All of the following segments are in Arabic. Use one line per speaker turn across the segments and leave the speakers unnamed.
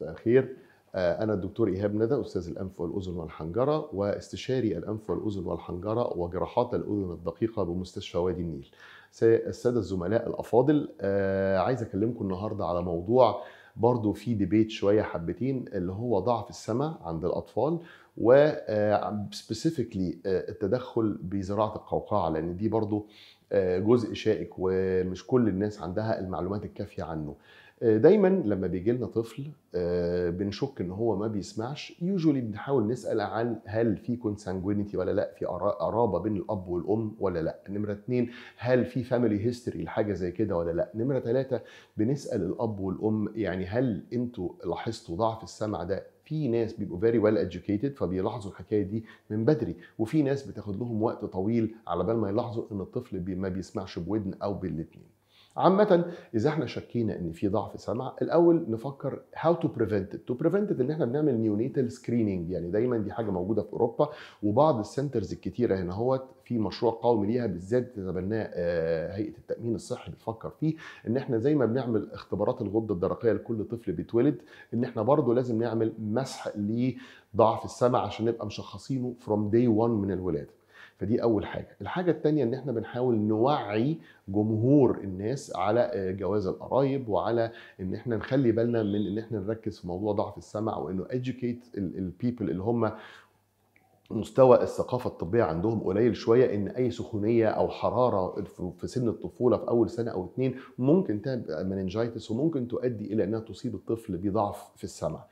مساء الخير آه، أنا الدكتور إيهاب ندى أستاذ الأنف والأذن والحنجرة واستشاري الأنف والأذن والحنجرة وجراحات الأذن الدقيقة بمستشفى وادي النيل. السادة الزملاء الأفاضل آه، عايز أكلمكم النهاردة على موضوع برضو في ديبيت شوية حبتين اللي هو ضعف السمع عند الأطفال سبيسيفيكلي آه، التدخل بزراعة القوقعة لأن دي برضو جزء شائك ومش كل الناس عندها المعلومات الكافية عنه. آه، دايما لما بيجي لنا طفل آه، بنشك ان هو ما بيسمعش يوجولي بنحاول نسال عن هل في كونسانجوينيتي ولا لا في قرابه بين الاب والام ولا لا نمره اتنين هل في فاميلي هيستوري لحاجه زي كده ولا لا نمره ثلاثه بنسال الاب والام يعني هل انتوا لاحظتوا ضعف السمع ده في ناس بيبقوا فيري ويل educated فبيلاحظوا الحكايه دي من بدري وفي ناس بتاخد لهم وقت طويل على بال ما يلاحظوا ان الطفل ما بيسمعش بودن او بالاثنين عامة إذا احنا شكينا إن في ضعف سمع الأول نفكر هاو تو بريفنت تو بريفنت إن احنا بنعمل نيونيتال سكريننج يعني دايما دي حاجة موجودة في أوروبا وبعض السنترز الكتيرة هنا هوت في مشروع قومي ليها بالذات تتبناه آه، هيئة التأمين الصحي بتفكر فيه إن احنا زي ما بنعمل اختبارات الغدة الدرقية لكل طفل بيتولد إن احنا برضه لازم نعمل مسح لضعف السمع عشان نبقى مشخصينه فروم داي 1 من الولاده فدي اول حاجه الحاجه الثانيه ان احنا بنحاول نوعي جمهور الناس على آه، جواز القرايب وعلى ان احنا نخلي بالنا من ان احنا نركز في موضوع ضعف السمع وانه educate البيبل اللي هم مستوى الثقافة الطبية عندهم قليل شوية إن أي سخونية أو حرارة في سن الطفولة في أول سنة أو اتنين ممكن تبقى مننجايتس وممكن تؤدي إلى أنها تصيب الطفل بضعف في السمع.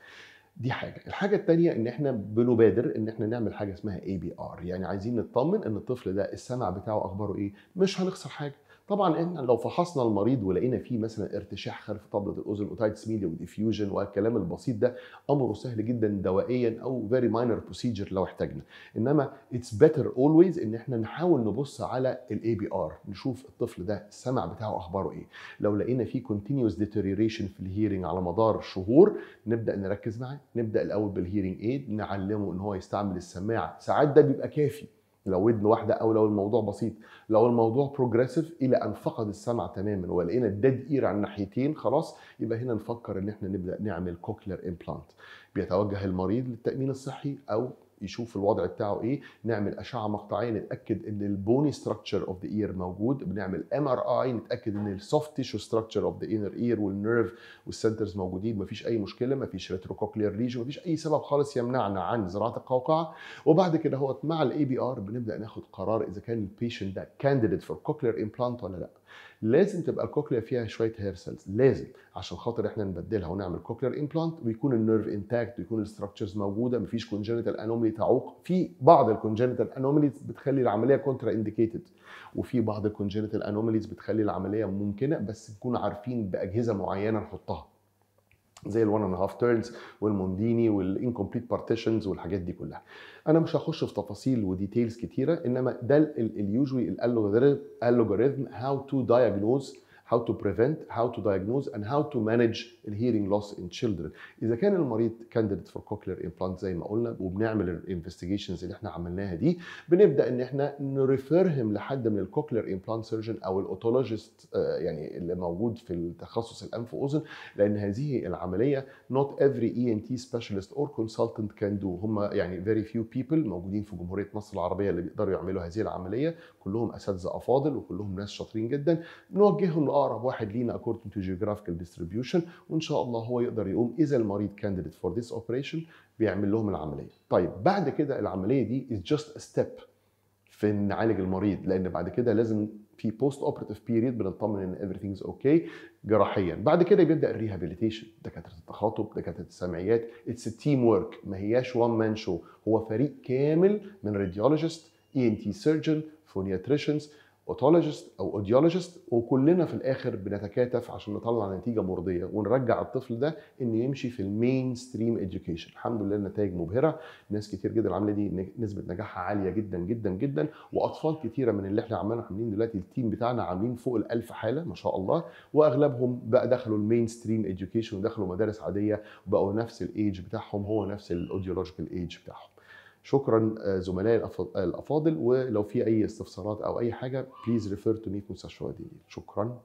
دي حاجه الحاجه الثانيه ان احنا بنبادر ان احنا نعمل حاجه اسمها اي بي ار يعني عايزين نطمن ان الطفل ده السمع بتاعه اخباره ايه مش هنخسر حاجه طبعا احنا لو فحصنا المريض ولقينا فيه مثلا ارتشاح خلف طبله الاذن اوتايتس ميديا وديفيوجن والكلام البسيط ده امره سهل جدا دوائيا او فيري ماينر بروسيجر لو احتاجنا انما اتس بيتر اولويز ان احنا نحاول نبص على الاي بي ار نشوف الطفل ده السمع بتاعه اخباره ايه لو لقينا فيه كونتينيوس ديتيريوريشن في الهيرنج على مدار شهور نبدا نركز معاه نبدا الاول بالهيرنج ايد نعلمه ان هو يستعمل السماعه ساعات ده بيبقى كافي لو ودن واحده او لو الموضوع بسيط لو الموضوع بروجريسيف الى ان فقد السمع تماما ولقينا الديد اير على الناحيتين خلاص يبقى هنا نفكر ان احنا نبدا نعمل كوكلر امبلانت بيتوجه المريض للتامين الصحي او يشوف الوضع بتاعه ايه نعمل اشعه مقطعيه نتاكد ان البوني ستراكشر اوف ذا اير موجود بنعمل ام ار اي نتاكد ان السوفت تيشو ستراكشر اوف ذا انر اير والنيرف والسنترز موجودين مفيش اي مشكله مفيش ريتروكوكلير ريجن مفيش اي سبب خالص يمنعنا عن زراعه القوقعه وبعد كده هو مع الاي بي ار بنبدا ناخد قرار اذا كان البيشنت ده كانديديت فور كوكلير امبلانت ولا لا لازم تبقى الكوكليا فيها شويه هير سيلز لازم عشان خاطر احنا نبدلها ونعمل كوكلير امبلانت ويكون النيرف انتاكت ويكون الاستراكشرز موجوده مفيش كونجنتال انوميلي تعوق في بعض الكونجنتال انوميليز بتخلي العمليه كونترا انديكيتد وفي بعض الكونجنتال انوميليز بتخلي العمليه ممكنه بس نكون عارفين باجهزه معينه نحطها زي ال الون اند هاف تيرنز والمونديني والانكمبليت بارتيشنز والحاجات دي كلها انا مش هخش في تفاصيل وديتيلز كتيره انما ده اليوجوالي الالوغاريتم هاو تو دايجنوز how to prevent, how to diagnose and how to manage the hearing loss in children. إذا كان المريض candidate for cochlear implant زي ما قلنا وبنعمل الانفستيجيشنز اللي احنا عملناها دي بنبدأ إن احنا نريفيرهم لحد من الكوكلير implant سيرجن أو الأوتولوجيست آه، يعني اللي موجود في تخصص الأنف وأذن لأن هذه العملية not every ENT specialist or consultant can do هم يعني very few people موجودين في جمهورية مصر العربية اللي بيقدروا يعملوا هذه العملية كلهم أساتذة أفاضل وكلهم ناس شاطرين جدا نوجههم اقرب واحد لينا according to geographical distribution وان شاء الله هو يقدر يقوم اذا المريض كانديديت فور ذيس اوبريشن بيعمل لهم العمليه طيب بعد كده العمليه دي از جاست ستيب في نعالج المريض لان بعد كده لازم في بوست اوبراتيف بيريد بنطمن ان ايفريثينجز اوكي جراحيا بعد كده بيبدا الريهابيليتيشن دكاتره التخاطب دكاتره السمعيات اتس تيم ورك ما هياش وان مان شو هو فريق كامل من راديولوجيست اي ان تي سيرجن فونياتريشنز اوتولوجيست او اوديولوجيست وكلنا في الاخر بنتكاتف عشان نطلع نتيجه مرضيه ونرجع الطفل ده انه يمشي في المين ستريم اديوكيشن الحمد لله النتائج مبهره ناس كتير جدا العمليه دي نسبه نجاحها عاليه جدا جدا جدا واطفال كتيره من اللي احنا عمالين عاملين دلوقتي التيم بتاعنا عاملين فوق ال1000 حاله ما شاء الله واغلبهم بقى دخلوا المين ستريم اديوكيشن ودخلوا مدارس عاديه وبقوا نفس الايدج بتاعهم هو نفس الاوديولوجيكال ايدج بتاعهم شكرا آه، زملائي الافاضل ولو في اي استفسارات او اي حاجه بليز ريفير تو مي شكرا